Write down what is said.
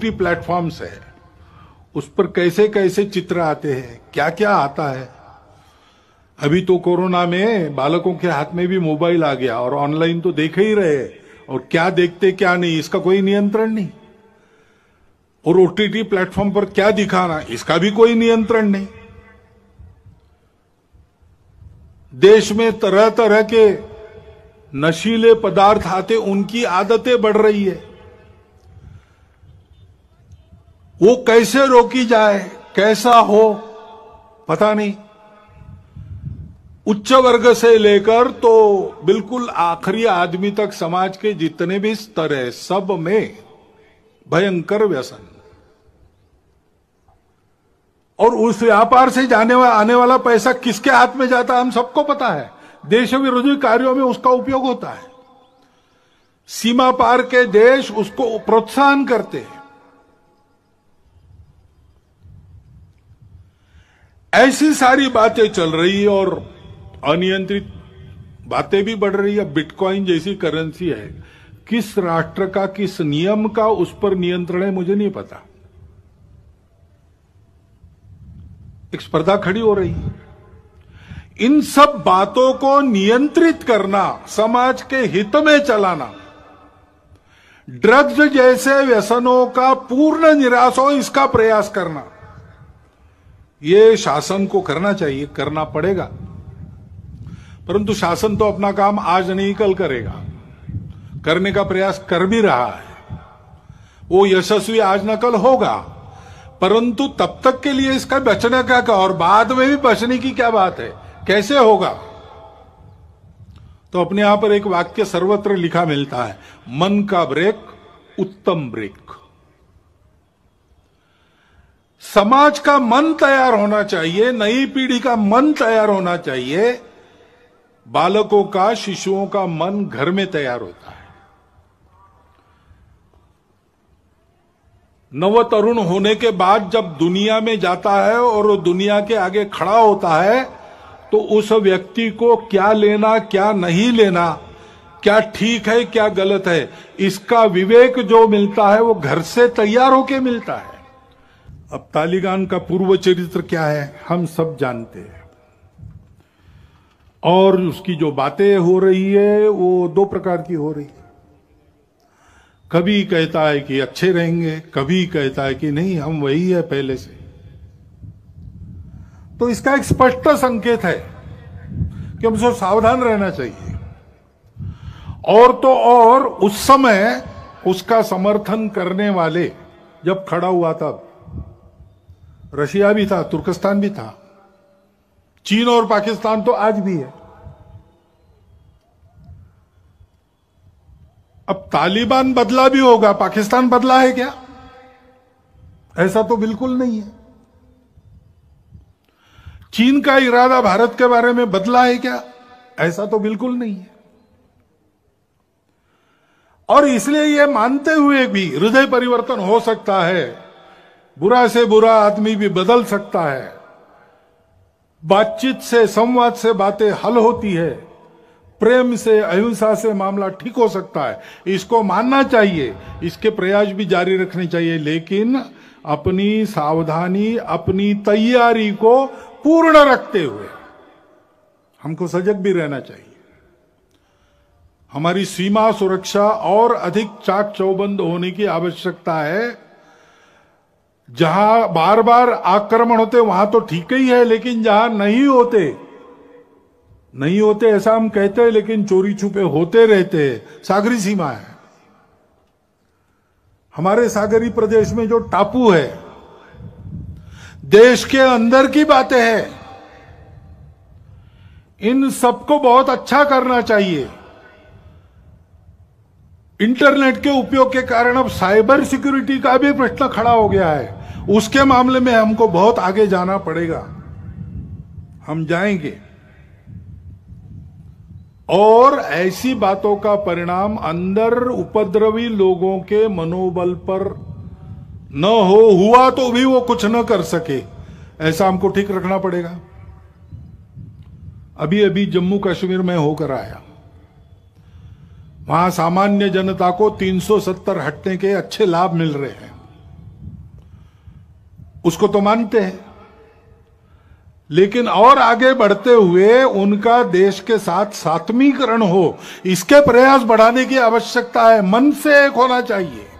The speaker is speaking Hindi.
टी प्लेटफॉर्म्स है उस पर कैसे कैसे चित्र आते हैं क्या क्या आता है अभी तो कोरोना में बालकों के हाथ में भी मोबाइल आ गया और ऑनलाइन तो देखे ही रहे और क्या देखते क्या नहीं इसका कोई नियंत्रण नहीं और ओटीटी प्लेटफॉर्म पर क्या दिखाना इसका भी कोई नियंत्रण नहीं देश में तरह तरह के नशीले पदार्थ आते उनकी आदतें बढ़ रही है वो कैसे रोकी जाए कैसा हो पता नहीं उच्च वर्ग से लेकर तो बिल्कुल आखिरी आदमी तक समाज के जितने भी स्तर है सब में भयंकर व्यसन और उस व्यापार से जाने वा, आने वाला पैसा किसके हाथ में जाता है हम सबको पता है देश विरोधी कार्यों में उसका उपयोग होता है सीमा पार के देश उसको प्रोत्साहन करते हैं ऐसी सारी बातें चल रही है और अनियंत्रित बातें भी बढ़ रही है बिटकॉइन जैसी करेंसी है किस राष्ट्र का किस नियम का उस पर नियंत्रण है मुझे नहीं पता एक स्पर्धा खड़ी हो रही है इन सब बातों को नियंत्रित करना समाज के हित में चलाना ड्रग्स जैसे व्यसनों का पूर्ण निराश हो इसका प्रयास करना ये शासन को करना चाहिए करना पड़ेगा परंतु शासन तो अपना काम आज नहीं कल करेगा करने का प्रयास कर भी रहा है वो यशस्वी आज न कल होगा परंतु तब तक के लिए इसका बचने का क्या और बाद में भी बचने की क्या बात है कैसे होगा तो अपने यहां पर एक वाक्य सर्वत्र लिखा मिलता है मन का ब्रेक उत्तम ब्रेक समाज का मन तैयार होना चाहिए नई पीढ़ी का मन तैयार होना चाहिए बालकों का शिशुओं का मन घर में तैयार होता है नव तरुण होने के बाद जब दुनिया में जाता है और वो दुनिया के आगे खड़ा होता है तो उस व्यक्ति को क्या लेना क्या नहीं लेना क्या ठीक है क्या गलत है इसका विवेक जो मिलता है वो घर से तैयार होके मिलता है अब तालिबान का पूर्व चरित्र क्या है हम सब जानते हैं और उसकी जो बातें हो रही है वो दो प्रकार की हो रही है कभी कहता है कि अच्छे रहेंगे कभी कहता है कि नहीं हम वही है पहले से तो इसका एक स्पष्ट संकेत है कि हमसे सावधान रहना चाहिए और तो और उस समय उसका समर्थन करने वाले जब खड़ा हुआ था रशिया भी था तुर्कस्तान भी था चीन और पाकिस्तान तो आज भी है अब तालिबान बदला भी होगा पाकिस्तान बदला है क्या ऐसा तो बिल्कुल नहीं है चीन का इरादा भारत के बारे में बदला है क्या ऐसा तो बिल्कुल नहीं है और इसलिए यह मानते हुए भी हृदय परिवर्तन हो सकता है बुरा से बुरा आदमी भी बदल सकता है बातचीत से संवाद से बातें हल होती है प्रेम से अहिंसा से मामला ठीक हो सकता है इसको मानना चाहिए इसके प्रयास भी जारी रखने चाहिए लेकिन अपनी सावधानी अपनी तैयारी को पूर्ण रखते हुए हमको सजग भी रहना चाहिए हमारी सीमा सुरक्षा और अधिक चाक चौबंद होने की आवश्यकता है जहां बार बार आक्रमण होते वहां तो ठीक ही है लेकिन जहां नहीं होते नहीं होते ऐसा हम कहते हैं लेकिन चोरी छुपे होते रहते सागरी सीमा है हमारे सागरी प्रदेश में जो टापू है देश के अंदर की बातें हैं इन सबको बहुत अच्छा करना चाहिए इंटरनेट के उपयोग के कारण अब साइबर सिक्योरिटी का भी प्रश्न खड़ा हो गया है उसके मामले में हमको बहुत आगे जाना पड़ेगा हम जाएंगे और ऐसी बातों का परिणाम अंदर उपद्रवी लोगों के मनोबल पर न हो हुआ तो भी वो कुछ न कर सके ऐसा हमको ठीक रखना पड़ेगा अभी अभी जम्मू कश्मीर में होकर आया वहां सामान्य जनता को 370 हटने के अच्छे लाभ मिल रहे हैं उसको तो मानते हैं लेकिन और आगे बढ़ते हुए उनका देश के साथ सातमीकरण हो इसके प्रयास बढ़ाने की आवश्यकता है मन से एक होना चाहिए